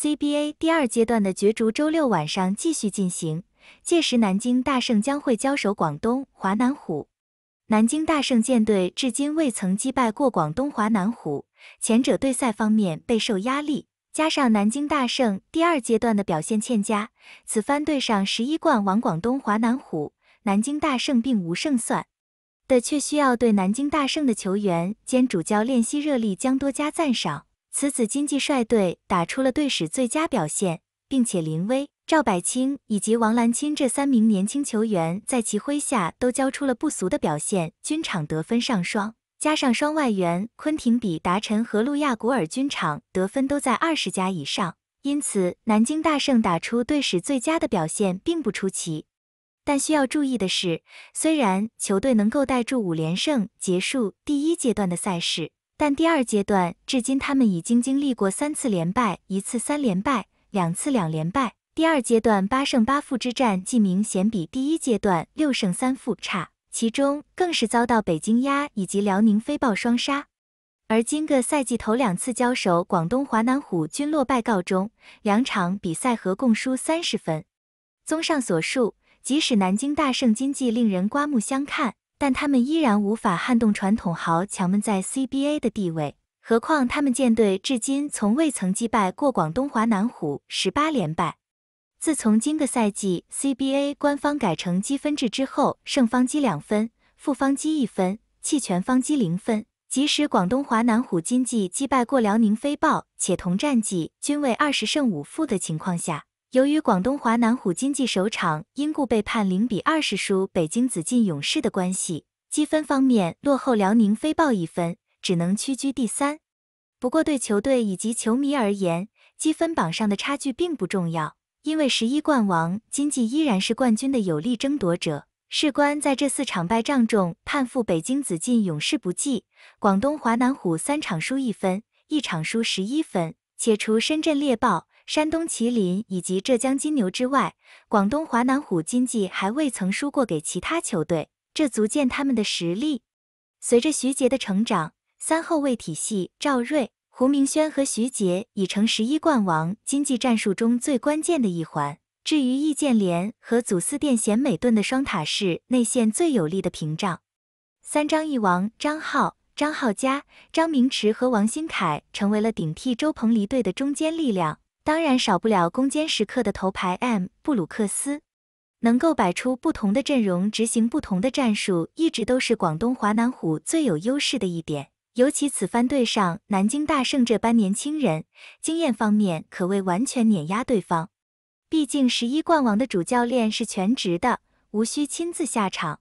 CBA 第二阶段的角逐周六晚上继续进行，届时南京大圣将会交手广东华南虎。南京大圣舰队至今未曾击败过广东华南虎，前者对赛方面备受压力，加上南京大圣第二阶段的表现欠佳，此番对上十一冠王广东华南虎，南京大圣并无胜算。的却需要对南京大圣的球员兼主教练希热力江多加赞赏。此子金济率队打出了队史最佳表现，并且林威、赵柏清以及王兰青这三名年轻球员在其麾下都交出了不俗的表现，均场得分上双。加上双外援昆廷·比达臣和路亚古尔，均场得分都在二十加以上，因此南京大圣打出队史最佳的表现并不出奇。但需要注意的是，虽然球队能够带住五连胜结束第一阶段的赛事。但第二阶段至今，他们已经经历过三次连败，一次三连败，两次两连败。第二阶段八胜八负之战，既明显比第一阶段六胜三负差，其中更是遭到北京鸭以及辽宁飞豹双杀。而今个赛季头两次交手，广东华南虎均落败告终，两场比赛合共输三十分。综上所述，即使南京大胜经济令人刮目相看。但他们依然无法撼动传统豪强们在 CBA 的地位，何况他们舰队至今从未曾击败过广东华南虎十八连败。自从今个赛季 CBA 官方改成积分制之后，胜方积两分，负方积一分，弃权方积零分。即使广东华南虎今季击败过辽宁飞豹，且同战绩均为二十胜五负的情况下。由于广东华南虎经济首场因故被判零比二十输北京紫禁勇士的关系，积分方面落后辽宁飞豹一分，只能屈居第三。不过对球队以及球迷而言，积分榜上的差距并不重要，因为十一冠王经济依然是冠军的有力争夺者。事关在这四场败仗中，判负北京紫禁勇士不计，广东华南虎三场输一分，一场输十一分，且除深圳猎豹。山东麒麟以及浙江金牛之外，广东华南虎经济还未曾输过给其他球队，这足见他们的实力。随着徐杰的成长，三后卫体系赵睿、胡明轩和徐杰已成十一冠王经济战术中最关键的一环。至于易建联和祖司殿贤美顿的双塔是内线最有力的屏障。三张一王张浩、张浩佳、张明池和王新凯成为了顶替周鹏离队的中坚力量。当然少不了攻坚时刻的头牌 M 布鲁克斯，能够摆出不同的阵容，执行不同的战术，一直都是广东华南虎最有优势的一点。尤其此番对上南京大圣这般年轻人，经验方面可谓完全碾压对方。毕竟十一冠王的主教练是全职的，无需亲自下场。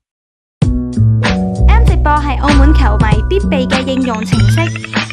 系澳门球迷必备嘅应用程